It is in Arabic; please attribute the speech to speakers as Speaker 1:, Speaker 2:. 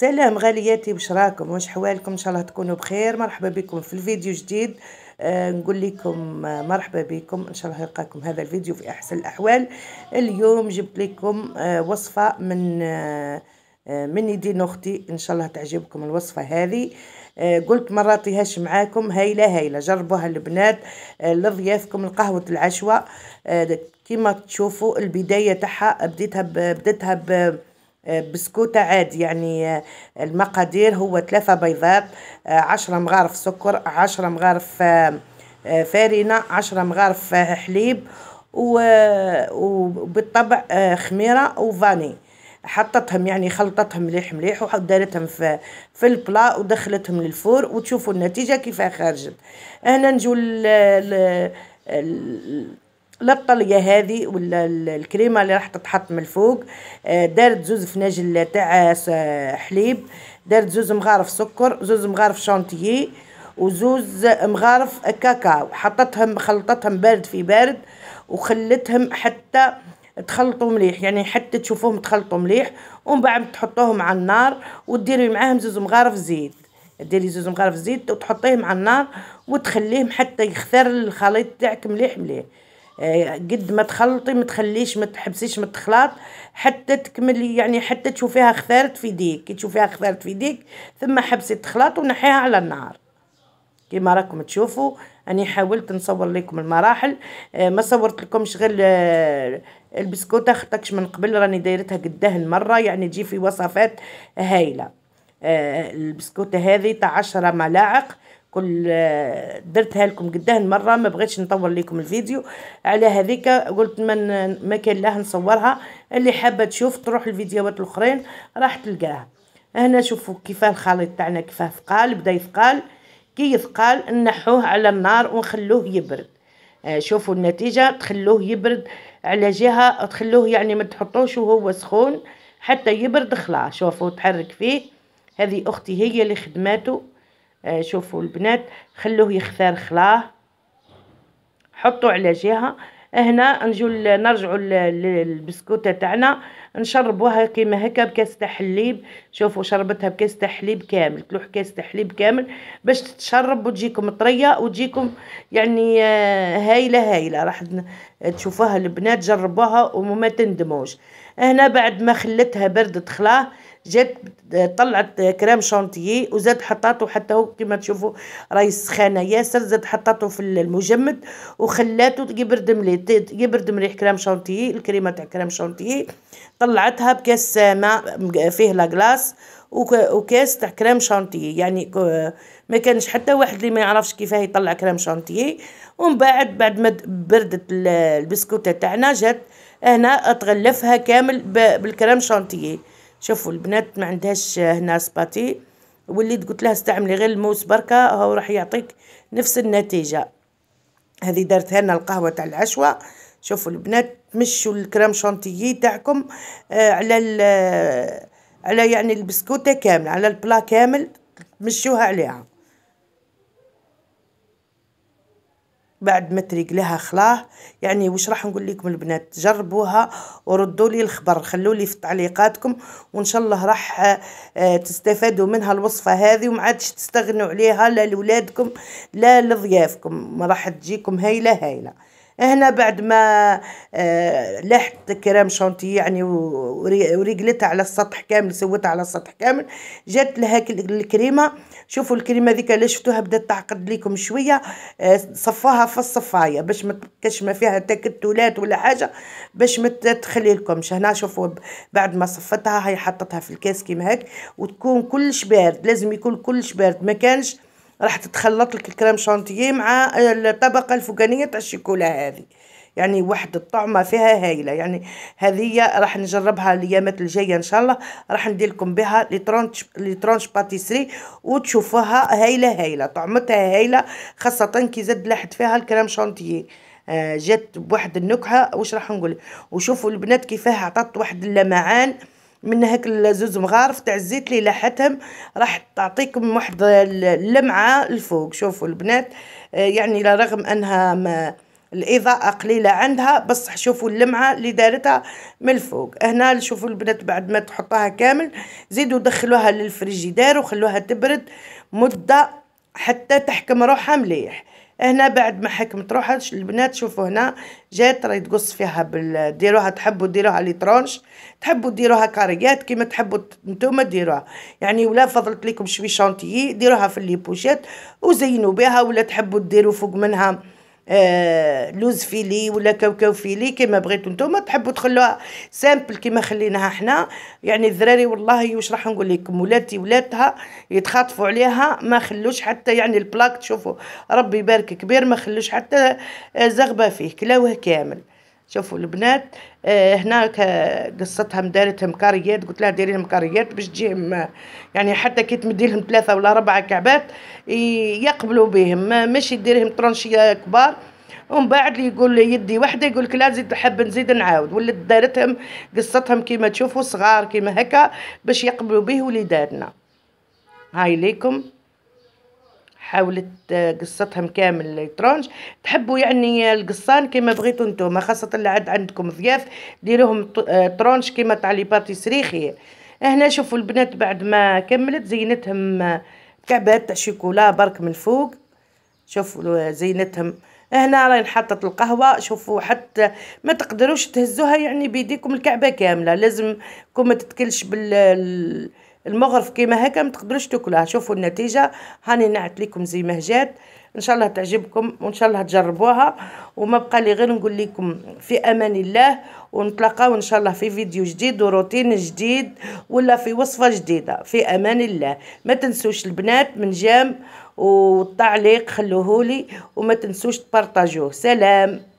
Speaker 1: سلام غالياتي واش راكم واش حوالكم ان شاء الله تكونوا بخير مرحبا بكم في الفيديو جديد آه نقول لكم آه، مرحبا بكم ان شاء الله يلقاكم هذا الفيديو في احسن الاحوال اليوم جبت لكم آه وصفه من آه, آه، من يدين اختي ان شاء الله تعجبكم الوصفه هذه آه قلت مراتيهاش معاكم هايله هايله جربوها البنات آه لضيافكم القهوه العشوه آه كما تشوفوا البدايه تاعها بديتها بديتها بسكوتة عادي يعني آه، المقادير هو ثلاثة بيضات آه، عشرة مغارف سكر عشرة مغارف آه، فارينة عشرة مغارف حليب وبالطبع خميرة وفاني حطتهم يعني خلطتهم مليح مليح ودارتهم في في البلا ودخلتهم للفور وتشوفوا النتيجه كيفاه خرجت هنا نجو للطليه هذه ولا الكريمه اللي راح تتحط من الفوق آه، دارت زوز فناجل تاع آه، حليب دارت زوز مغارف سكر زوز مغارف شانتيي وزوز مغارف كاكاو حطتهم خلطتهم بارد في بارد وخلتهم حتى تخلطوا مليح يعني حتى تشوفوهم تخلطوا مليح ومن بعد تحطوهم على النار وديري معاهم زوز مغارف زيت ديري زوز مغارف زيت وتحطيهم على النار وتخليهم حتى يختار الخليط تاعك مليح مليح قد ما تخلطي ما تخليش ما تحبسيش ما تخلط حتى تكملي يعني حتى تشوفيها خثرت في ديك كي تشوفيها خثرت في ديك ثم حبسي التخلاط ونحيها على النار كيما راكم تشوفوا اني حاولت نصور لكم المراحل آه، ما صورت لكمش غير آه، البسكوته خطكش من قبل راني دايرتها قداه مره يعني تجي في وصفات هايله آه، البسكوته هذه تاع 10 ملاعق كل درتها لكم قداه مره ما بغيتش نطول لكم الفيديو على هذيك قلت من ما كان لها نصورها اللي حابه تشوف تروح الفيديوهات الاخرين راح تلقاها هنا شوفوا كيف الخليط تاعنا كيف ثقال بدا يثقال كي يثقال نحوه على النار ونخلوه يبرد آه، شوفوا النتيجه تخلوه يبرد على جهه تخلوه يعني ما تحطوش وهو سخون حتى يبرد خلاص شوفوا تحرك فيه هذه اختي هي اللي خدماته آه، شوفوا البنات خلوه يختار خلاه حطوا على جهه هنا نجو نرجعوا للبسكوته تاعنا نشربوها كيما هكا بكاس تاع حليب شوفوا شربتها بكاس تاع حليب كامل تلوح كاس تاع حليب كامل باش تتشرب وتجيكم طريه وتجيكم يعني آه، هايله هايله راح تشوفوها البنات جربوها وما تندموش هنا بعد ما خلتها بردت خلاه جات طلعت كريم شانتيي وزاد حطاته حتى هو كيما تشوفوا راهي سخانه ياسر زاد حطاته في المجمد وخلاته يبرد مليح يبرد مليح كريم شانتيي الكريمه تاع كريم شانتيي طلعتها بكاس ماء فيه لاكلاس وكاس تاع كريم شانتيي يعني ما كانش حتى واحد اللي ما يعرفش كيفاه يطلع كريم شانتيي ومن بعد بعد ما بردت البسكوته تاعنا جات هنا تغلفها كامل بالكريم شانتيي شوفوا البنات ما عندهاش هنا سباتي وليت قلت لها استعملي غير الموس بركه هو راح يعطيك نفس النتيجه هذه دارتها لنا القهوه تاع العشوه شوفوا البنات مشوا الكريم شانتيي تاعكم آه على آه، على يعني البسكوته كامله على البلا كامل تمشوها عليها بعد ما تريق لها خلاه يعني وش راح نقول لكم البنات جربوها وردوا لي الخبر خلوا لي في تعليقاتكم وان شاء الله راح آه، تستفادوا منها الوصفه هذه وما عادش تستغنوا عليها لا لولادكم لا لضيافكم راح تجيكم هايله هايله هنا بعد ما آه، لحت كرام شانتي يعني وريقلتها على السطح كامل سوتها على السطح كامل جات لها الكريمه شوفوا الكريمه ذيك اللي شفتوها بدات تعقد ليكم شويه آه، صفاها في الصفايه باش ما تبقاش ما فيها تكتلات ولا حاجه باش ما تخلي لكمش هنا شوفوا بعد ما صفتها هي حطتها في الكاس كيما هاك وتكون كلش بارد لازم يكون كلش بارد ما كانش راح تتخلط لك الكريم شانتيه مع الطبقه الفوقانيه تاع الشيكولا هذه يعني واحد الطعمه فيها هايله يعني هذه راح نجربها الايامات الجايه ان شاء الله راح ندير لكم بها لي ترونش باتيسري وتشوفوها هايله هايله طعمتها هايله خاصه كي زاد لحت فيها الكريم شانتيه آه، جات بواحد النكهه واش راح نقول وشوفوا البنات كيفاه عطات واحد اللمعان من هاك زوز مغارف تاع الزيت اللي لاحتهم راح تعطيكم واحد اللمعه الفوق شوفوا البنات آه، يعني رغم انها ما الاضاءه قليله عندها بصح شوفوا اللمعه اللي دارتها من الفوق هنا شوفوا البنات بعد ما تحطها كامل زيدوا دخلوها للفريجيدار وخلوها تبرد مده حتى تحكم روحها مليح هنا بعد ما حكمت روحها البنات شوفوا هنا جات راهي تقص فيها بال ديروها تحبوا ديروها لي ترونش تحبوا ديروها كاريات كيما تحبوا نتوما ديروها يعني ولا فضلت لكم شوي شانتيي ديروها في لي بوشيت وزينوا بها ولا تحبوا ديروا فوق منها آه، لوز فيلي ولا كاوكاو فيلي كما بغيتو نتوما تحبوا تخلوها سامبل كما خليناها حنا يعني الذراري والله واش راح نقول لكم ولاتي ولاتها يتخاطفوا عليها ما خلوش حتى يعني البلاك تشوفوا ربي يبارك كبير ما خلوش حتى آه، زغبه فيه كلاوه كامل شوفوا البنات آه، هنا قصتها مدارت مكاريات قلت لها ديري مكاريات باش تجيهم يعني حتى كي تمدي لهم ثلاثه ولا اربعه كعبات يقبلوا بهم ماشي ديرهم ترونشيه كبار ومن بعد يقول لي يدي وحده يقول لك لا زيد حب نزيد نعاود ولات دارتهم قصتهم كيما تشوفوا صغار كيما هكا باش يقبلوا به وليداتنا هاي ليكم حاولت آه، قصتهم كامل ترونج تحبوا يعني القصان كما بغيتوا نتوما خاصة اللي عاد عندكم ضياف ديروهم آه، ترونج كما تاع لي سريخي هنا شوفوا البنات بعد ما كملت زينتهم آه، كعبات تاع شوكولا برك من فوق شوفوا زينتهم هنا راهي حطت القهوه شوفوا حتى ما تقدروش تهزوها يعني بيديكم الكعبه كامله لازم كوم ما تتكلش بال المغرف كيما هكا ما تقدروش تاكلوها شوفوا النتيجه هاني نعت لكم زي ما جات ان شاء الله تعجبكم وان شاء الله تجربوها وما بقى لي غير نقول لكم في امان الله ونتلاقاو ان شاء الله في فيديو جديد وروتين جديد ولا في وصفه جديده في امان الله ما تنسوش البنات من جام والتعليق خلوهولي وما تنسوش تبارطاجوه سلام